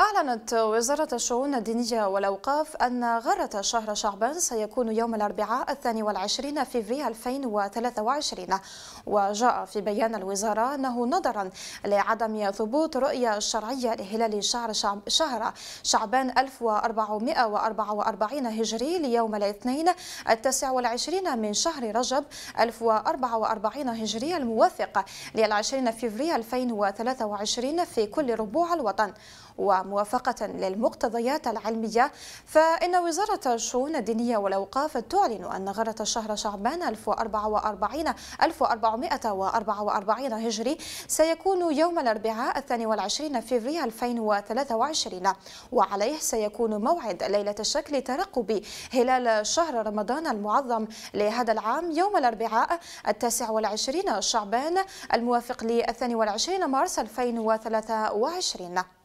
أعلنت وزارة الشؤون الدينية والأوقاف أن غرة شهر شعبان سيكون يوم الأربعاء الثاني والعشرين في فيفري 2023 وجاء في بيان الوزارة أنه نظرا لعدم ثبوت رؤية الشرعية لهلال شهر شعب شهر شعبان 1444 هجري ليوم الاثنين التاسع والعشرين من شهر رجب 1044 هجري الموافق للعشرين فيفري 2023 في كل ربوع الوطن وموافقة للمقتضيات العلمية فإن وزارة الشؤون الدينية والأوقاف تعلن أن غرة شهر شعبان 1044 1444 هجري سيكون يوم الأربعاء 22 فبراير 2023 وعليه سيكون موعد ليلة الشكل ترقب هلال شهر رمضان المعظم لهذا العام يوم الأربعاء 29 شعبان الموافق للثاني 22 مارس 2023